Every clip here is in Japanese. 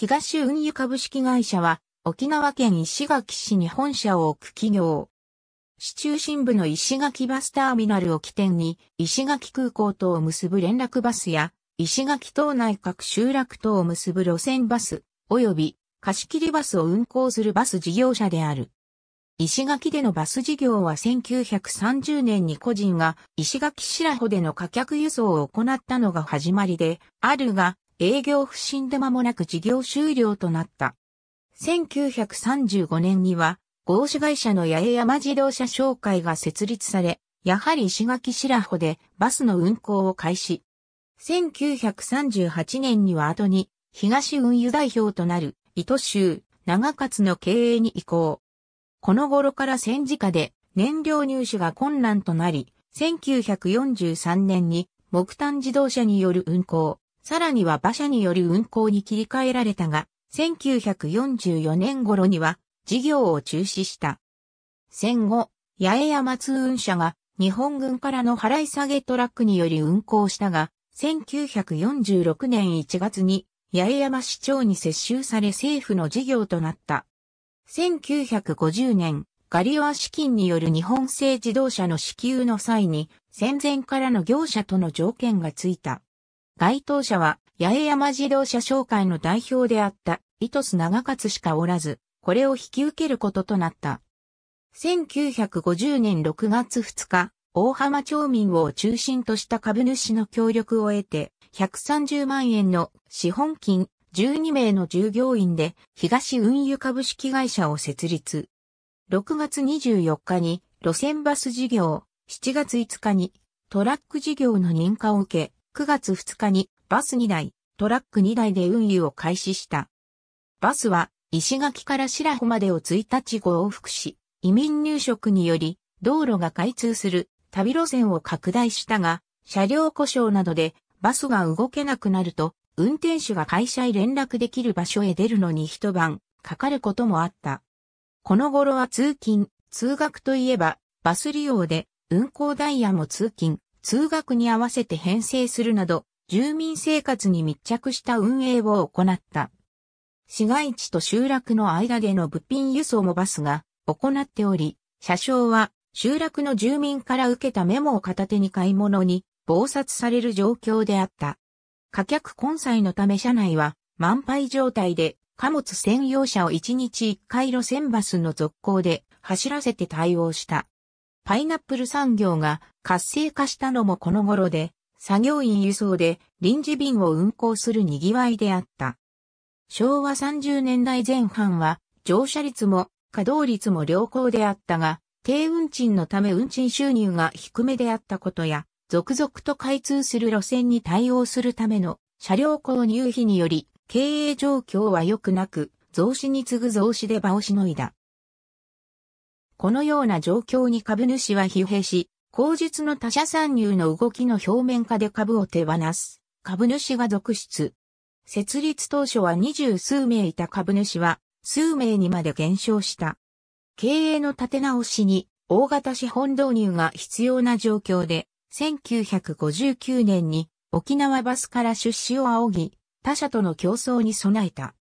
東運輸株式会社は、沖縄県石垣市に本社を置く企業。市中心部の石垣バスターミナルを起点に、石垣空港等を結ぶ連絡バスや、石垣島内各集落等を結ぶ路線バス、及び貸切バスを運行するバス事業者である。石垣でのバス事業は1930年に個人が石垣白穂での貨客輸送を行ったのが始まりであるが、営業不振で間もなく事業終了となった。1935年には、合資会社の八重山自動車商会が設立され、やはり石垣白穂でバスの運行を開始。1938年には後に、東運輸代表となる、伊都州、長勝の経営に移行。この頃から戦時下で燃料入手が困難となり、1943年に木炭自動車による運行、さらには馬車による運行に切り替えられたが、1944年頃には事業を中止した。戦後、八重山通運車が日本軍からの払い下げトラックにより運行したが、1946年1月に八重山市長に接収され政府の事業となった。1950年、ガリオア資金による日本製自動車の支給の際に、戦前からの業者との条件がついた。該当者は、八重山自動車商会の代表であった、イトス長勝しかおらず、これを引き受けることとなった。1950年6月2日、大浜町民を中心とした株主の協力を得て、130万円の資本金12名の従業員で東運輸株式会社を設立。6月24日に路線バス事業、7月5日にトラック事業の認可を受け、9月2日にバス2台、トラック2台で運輸を開始した。バスは石垣から白穂までを1日往復し、移民入植により道路が開通する旅路線を拡大したが、車両故障などでバスが動けなくなると、運転手が会社へ連絡できる場所へ出るのに一晩かかることもあった。この頃は通勤、通学といえば、バス利用で運行ダイヤも通勤、通学に合わせて編成するなど、住民生活に密着した運営を行った。市街地と集落の間での物品輸送もバスが行っており、車掌は集落の住民から受けたメモを片手に買い物に暴殺される状況であった。貨客混載のため車内は満杯状態で貨物専用車を1日1回路線バスの続行で走らせて対応した。パイナップル産業が活性化したのもこの頃で、作業員輸送で臨時便を運行する賑わいであった。昭和30年代前半は乗車率も稼働率も良好であったが、低運賃のため運賃収入が低めであったことや、続々と開通する路線に対応するための車両購入費により経営状況は良くなく、増資に次ぐ増資で場をしのいだ。このような状況に株主は疲弊し、口述の他社参入の動きの表面化で株を手放す。株主が続出。設立当初は二十数名いた株主は数名にまで減少した。経営の立て直しに大型資本導入が必要な状況で、1959年に沖縄バスから出資を仰ぎ、他社との競争に備えた。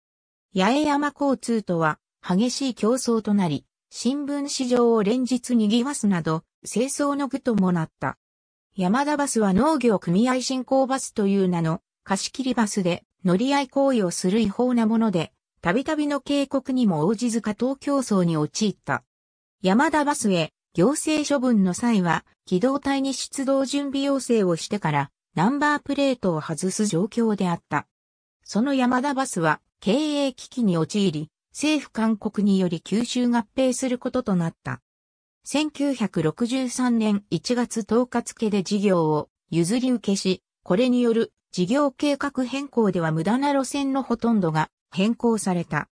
八重山交通とは激しい競争となり、新聞市場を連日賑わすなど、清掃の具ともなった。山田バスは農業組合振興バスという名の貸し切りバスで乗り合い行為をする違法なもので、たびたびの警告にも応じずか、東競争に陥った。山田バスへ行政処分の際は、機動隊に出動準備要請をしてから、ナンバープレートを外す状況であった。その山田バスは経営危機に陥り、政府勧告により吸収合併することとなった。1963年1月10日付で事業を譲り受けし、これによる事業計画変更では無駄な路線のほとんどが変更された。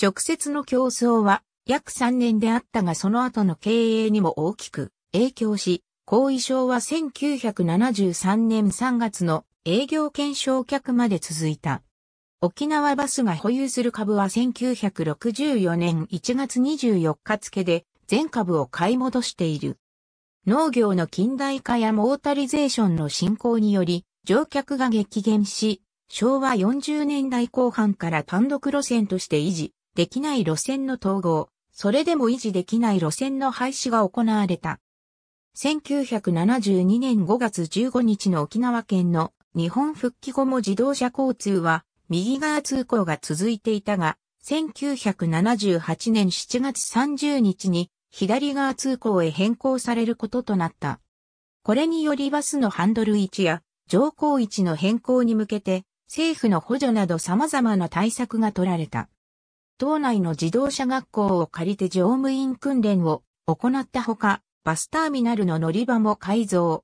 直接の競争は約3年であったがその後の経営にも大きく影響し、後遺症は1973年3月の営業検証客まで続いた。沖縄バスが保有する株は1964年1月24日付で全株を買い戻している。農業の近代化やモータリゼーションの進行により乗客が激減し、昭和40年代後半から単独路線として維持できない路線の統合、それでも維持できない路線の廃止が行われた。1972年5月15日の沖縄県の日本復帰後も自動車交通は右側通行が続いていたが、1978年7月30日に左側通行へ変更されることとなった。これによりバスのハンドル位置や乗降位置の変更に向けて政府の補助など様々な対策が取られた。島内の自動車学校を借りて乗務員訓練を行ったほか、バスターミナルの乗り場も改造、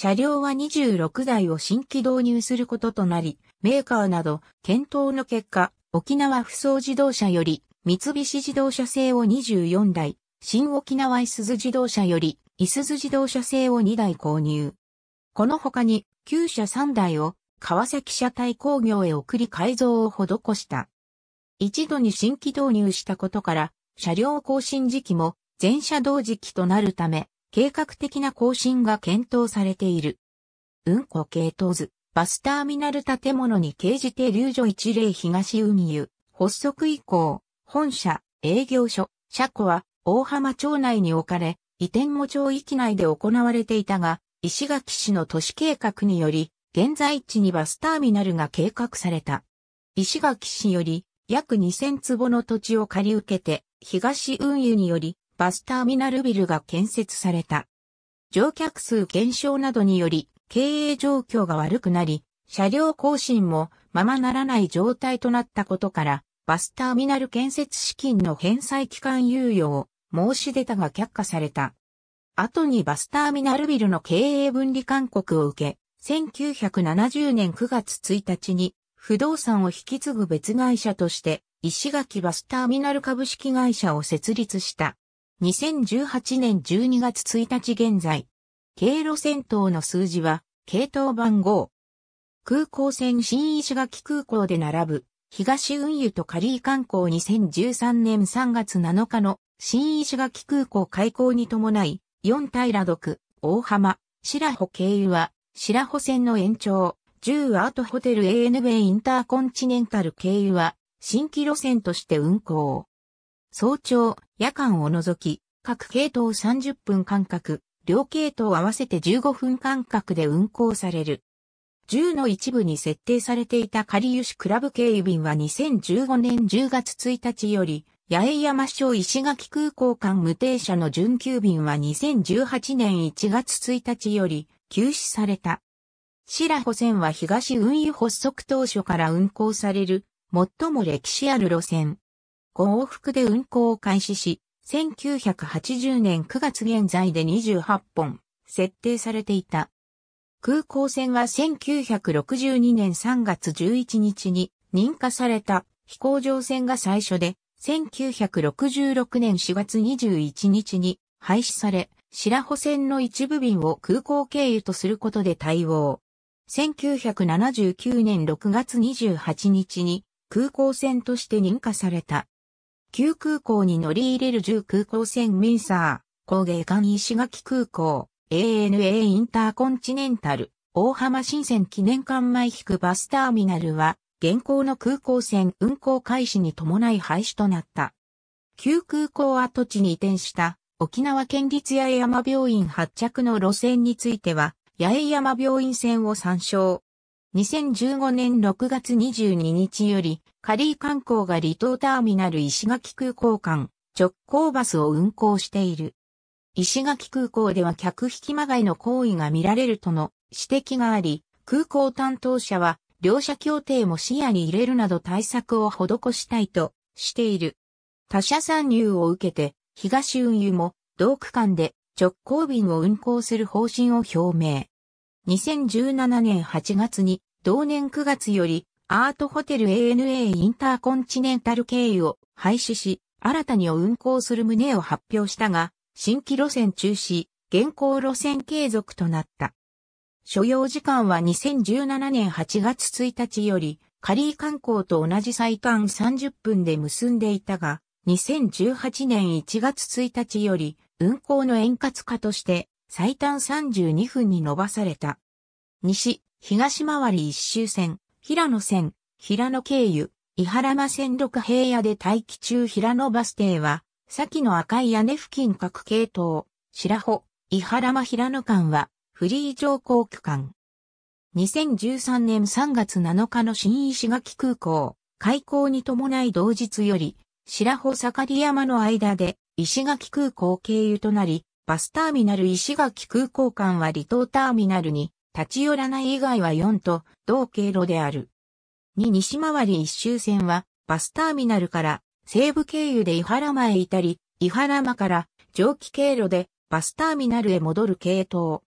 車両は26台を新規導入することとなり、メーカーなど検討の結果、沖縄不走自動車より三菱自動車製を24台、新沖縄いすず自動車よりいすず自動車製を2台購入。この他に旧車3台を川崎車体工業へ送り改造を施した。一度に新規導入したことから、車両更新時期も全車同時期となるため、計画的な更新が検討されている。運行系統図、バスターミナル建物に掲示停留所一例東海湯、発足以降、本社、営業所、車庫は大浜町内に置かれ、移転も町域内で行われていたが、石垣市の都市計画により、現在地にバスターミナルが計画された。石垣市より約2000坪の土地を借り受けて、東運輸によりバスターミナルビルが建設された。乗客数減少などにより、経営状況が悪くなり、車両更新もままならない状態となったことから、バスターミナル建設資金の返済期間猶予を申し出たが却下された。後にバスターミナルビルの経営分離勧告を受け、1970年9月1日に不動産を引き継ぐ別会社として石垣バスターミナル株式会社を設立した。2018年12月1日現在、経路線等の数字は、系統番号。空港線新石垣空港で並ぶ、東運輸とカリー観光2013年3月7日の新石垣空港開港に伴い、四平独、大浜、白穂経由は、白穂線の延長、10アートホテル ANB インターコンチネンタル経由は、新規路線として運行。早朝、夜間を除き、各系統30分間隔、両系統合わせて15分間隔で運行される。10の一部に設定されていた仮輸出クラブ経由便は2015年10月1日より、八重山省石垣空港間無停車の準急便は2018年1月1日より休止された。白保線は東運輸発足当初から運行される、最も歴史ある路線。往復で運行を開始し、1980年9月現在で28本、設定されていた。空港線は1962年3月11日に認可された飛行場線が最初で、1966年4月21日に廃止され、白穂線の一部便を空港経由とすることで対応。1979年6月28日に空港線として認可された。旧空港に乗り入れる重空港線ミンサー、工芸館石垣空港、ANA インターコンチネンタル、大浜新線記念館前引くバスターミナルは、現行の空港線運行開始に伴い廃止となった。旧空港跡地に移転した沖縄県立八重山病院発着の路線については、八重山病院線を参照。2015年6月22日より、カリー観光が離島ターミナル石垣空港間直行バスを運行している。石垣空港では客引きまがいの行為が見られるとの指摘があり、空港担当者は、両者協定も視野に入れるなど対策を施したいとしている。他社参入を受けて、東運輸も同区間で直行便を運行する方針を表明。2017年8月に同年9月よりアートホテル ANA インターコンチネンタル経由を廃止し、新たにを運行する旨を発表したが、新規路線中止、現行路線継続となった。所要時間は2017年8月1日より、カリー観光と同じ最短30分で結んでいたが、2018年1月1日より、運行の円滑化として、最短32分に伸ばされた。西、東回り一周線、平野線、平野経由、伊原間線六平野で待機中平野バス停は、先の赤い屋根付近各系統、白穂、伊原間平野間は、フリー乗降区間。2013年3月7日の新石垣空港、開港に伴い同日より、白穂盛山の間で、石垣空港経由となり、バスターミナル石垣空港間は離島ターミナルに立ち寄らない以外は4と同経路である。2西回り一周線はバスターミナルから西部経由で伊原間へ至り、伊原間から蒸気経路でバスターミナルへ戻る系統。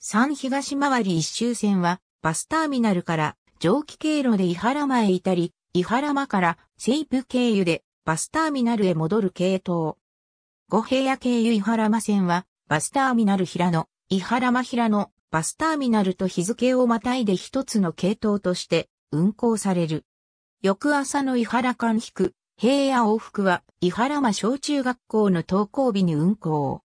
3東回り一周線はバスターミナルから蒸気経路で伊原間へ至り、伊原間から西部経由でバスターミナルへ戻る系統。五平野経由伊原間線は、バスターミナル平野、伊原間平野、バスターミナルと日付をまたいで一つの系統として運行される。翌朝の伊原間引く、平野往復は、伊原間小中学校の登校日に運行。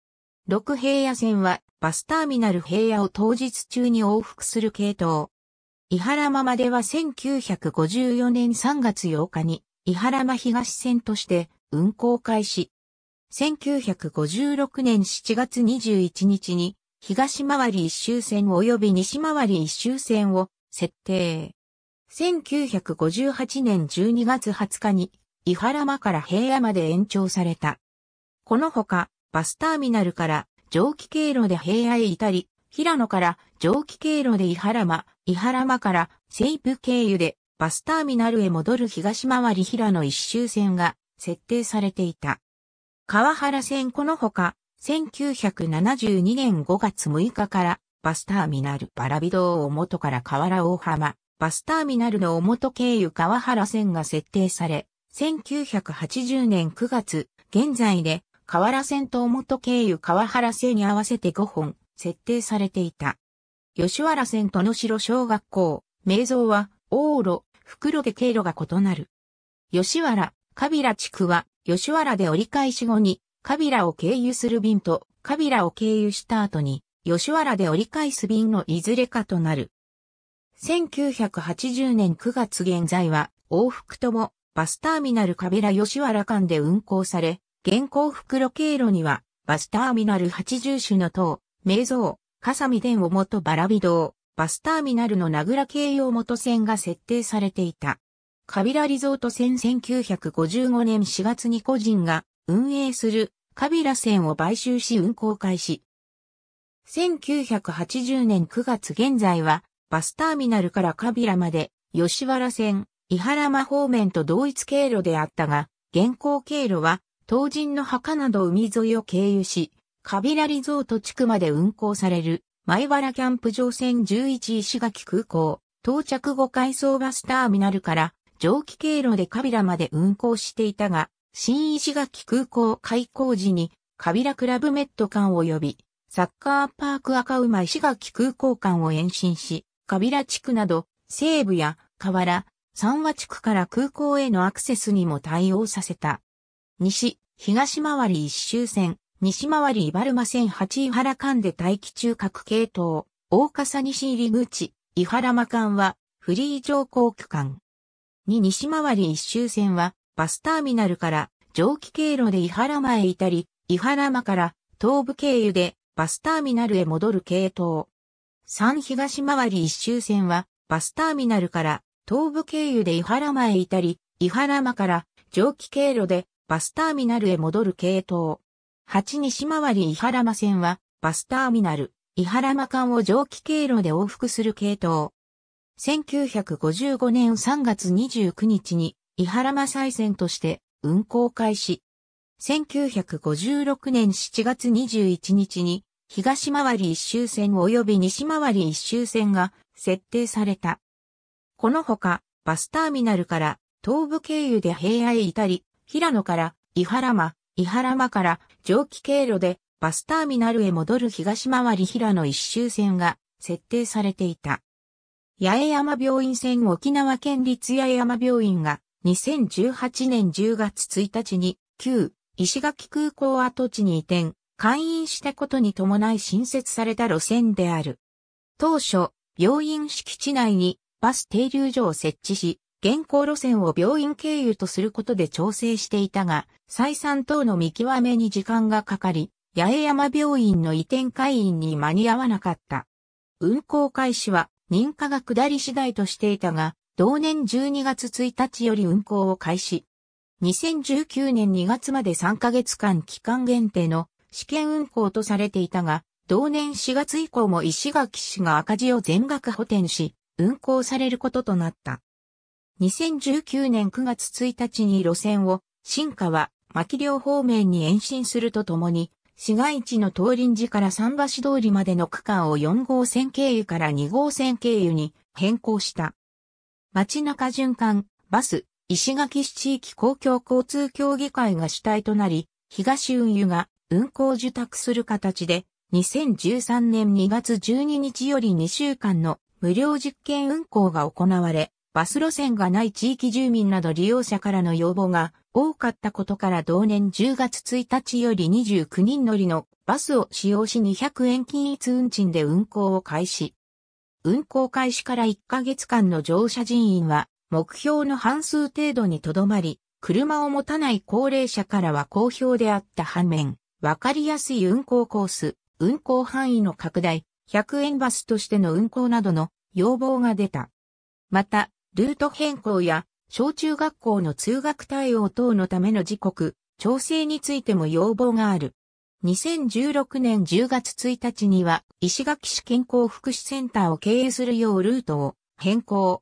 六平野線は、バスターミナル平野を当日中に往復する系統。伊原間までは1954年3月8日に、伊原間東線として運行開始。1956年7月21日に東回り一周線及び西回り一周線を設定。1958年12月20日に伊原間から平野まで延長された。このほか、バスターミナルから蒸気経路で平野へ至り、平野から蒸気経路で伊原間、伊原間から西部経由でバスターミナルへ戻る東回り平野一周線が設定されていた。川原線このほか、1972年5月6日からバスターミナルバラビドを元から河原大浜、バスターミナルの表経由川原線が設定され、1980年9月、現在で河原線と表経由川原線に合わせて5本設定されていた。吉原線との城小学校、名像は、往路、袋で経路が異なる。吉原、カビラ地区は、吉原で折り返し後に、カビラを経由する便と、カビラを経由した後に、吉原で折り返す便のいずれかとなる。1980年9月現在は、往復とも、バスターミナルカビラ吉原間で運行され、現行袋経路には、バスターミナル80種の塔、名蔵、笠見殿を元バラビ堂、バスターミナルの名倉京葉元線が設定されていた。カビラリゾート線1955年4月に個人が運営するカビラ線を買収し運行開始。1980年9月現在はバスターミナルからカビラまで吉原線、伊原間方面と同一経路であったが、現行経路は東人の墓など海沿いを経由し、カビラリゾート地区まで運行される前原キャンプ場線11石垣空港、到着後改装バスターミナルから蒸気経路でカビラまで運行していたが、新石垣空港開港時にカビラクラブメット館を呼び、サッカーパーク赤馬石垣空港間を延伸し、カビラ地区など西部や河原、三和地区から空港へのアクセスにも対応させた。西、東回り一周線、西回り茨馬線八井原間で待機中核系統、大笠西入口、井原間はフリー乗降区間。2西回り一周線は、バスターミナルから蒸気経路で伊原間へ至り、伊原間から東部経由でバスターミナルへ戻る系統。3東回り一周線は、バスターミナルから東部経由で伊原間へ至り、伊原間から蒸気経路でバスターミナルへ戻る系統。8西回り伊原間線は、バスターミナル、伊原間間を蒸気経路で往復する系統。1955年3月29日に、伊原間再線として運行開始。1956年7月21日に、東回り一周線及び西回り一周線が設定された。このほか、バスターミナルから東部経由で平野へ至り、平野から伊原間、伊原間から蒸気経路でバスターミナルへ戻る東回り平野一周線が設定されていた。八重山病院線沖縄県立八重山病院が2018年10月1日に旧石垣空港跡地に移転、開院したことに伴い新設された路線である。当初、病院敷地内にバス停留所を設置し、現行路線を病院経由とすることで調整していたが、再三等の見極めに時間がかかり、八重山病院の移転会員に間に合わなかった。運行開始は認可が下り次第としていたが、同年12月1日より運行を開始。2019年2月まで3ヶ月間期間限定の試験運行とされていたが、同年4月以降も石垣市が赤字を全額補填し、運行されることとなった。2019年9月1日に路線を、新川、牧両方面に延伸するとともに、市街地のり、林寺から桟橋通りまでの区間を4号線経由から2号線経由に変更した。街中循環、バス、石垣市地域公共交通協議会が主体となり、東運輸が運行受託する形で、2013年2月12日より2週間の無料実験運行が行われ、バス路線がない地域住民など利用者からの要望が多かったことから同年10月1日より29人乗りのバスを使用し200円均一運賃で運行を開始。運行開始から1ヶ月間の乗車人員は目標の半数程度にとどまり、車を持たない高齢者からは好評であった反面、わかりやすい運行コース、運行範囲の拡大、100円バスとしての運行などの要望が出た。また、ルート変更や小中学校の通学対応等のための時刻、調整についても要望がある。2016年10月1日には、石垣市健康福祉センターを経営するようルートを変更。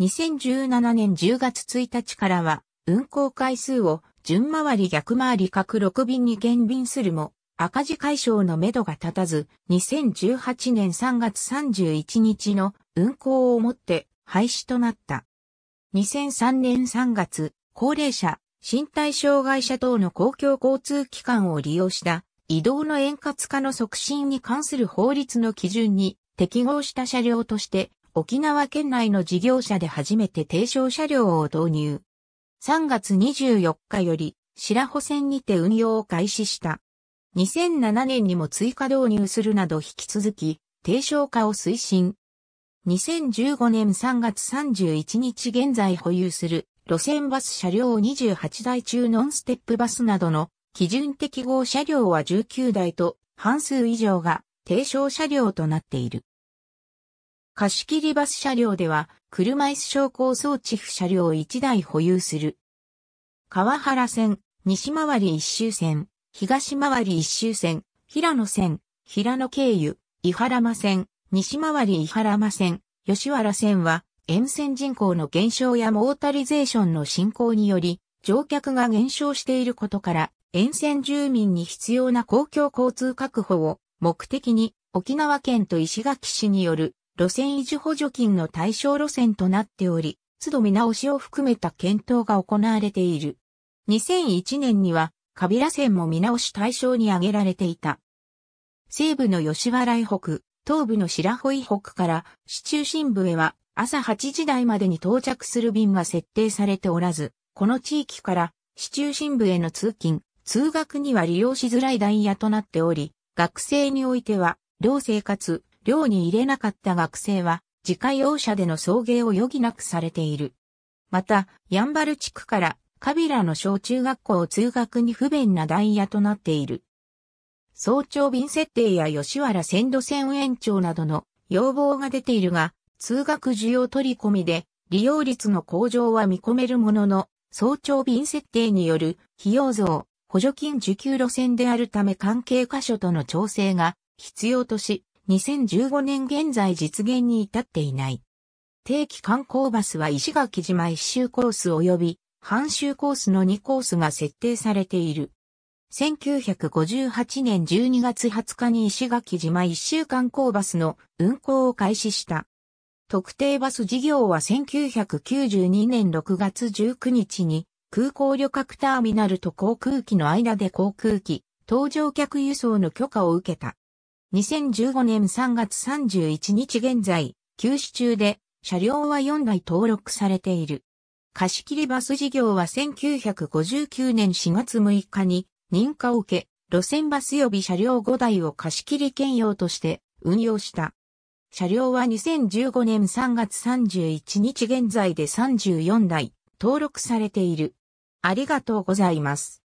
2017年10月1日からは、運行回数を順回り逆回り各6便に減便するも、赤字解消のめどが立たず、2018年3月31日の運行をもって廃止となった。2003年3月、高齢者、身体障害者等の公共交通機関を利用した移動の円滑化の促進に関する法律の基準に適合した車両として沖縄県内の事業者で初めて提唱車両を導入。3月24日より白穂線にて運用を開始した。2007年にも追加導入するなど引き続き、低床化を推進。2015年3月31日現在保有する路線バス車両28台中ノンステップバスなどの基準適合車両は19台と半数以上が低床車両となっている。貸切バス車両では車椅子昇降装置付車両1台保有する。川原線、西回り一周線、東回り一周線、平野線、平野経由、伊原間線、西回り伊原間線、吉原線は、沿線人口の減少やモータリゼーションの進行により、乗客が減少していることから、沿線住民に必要な公共交通確保を目的に、沖縄県と石垣市による路線維持補助金の対象路線となっており、都度見直しを含めた検討が行われている。2001年には、カビラ線も見直し対象に挙げられていた。西部の吉原以北、東部の白保北から市中心部へは朝8時台までに到着する便が設定されておらず、この地域から市中心部への通勤、通学には利用しづらいダイヤとなっており、学生においては、寮生活、寮に入れなかった学生は、自家用車での送迎を余儀なくされている。また、ヤンバル地区からカビラの小中学校通学に不便なダイヤとなっている。早朝便設定や吉原線路線延長などの要望が出ているが、通学需要取り込みで利用率の向上は見込めるものの、早朝便設定による費用増、補助金受給路線であるため関係箇所との調整が必要とし、2015年現在実現に至っていない。定期観光バスは石垣島一周コース及び半周コースの2コースが設定されている。1958年12月20日に石垣島一週間港バスの運行を開始した。特定バス事業は1992年6月19日に空港旅客ターミナルと航空機の間で航空機、搭乗客輸送の許可を受けた。2015年3月31日現在、休止中で車両は4台登録されている。貸し切りバス事業は1959年4月6日に認可を受け、路線バス予備車両5台を貸し切り兼用として運用した。車両は2015年3月31日現在で34台登録されている。ありがとうございます。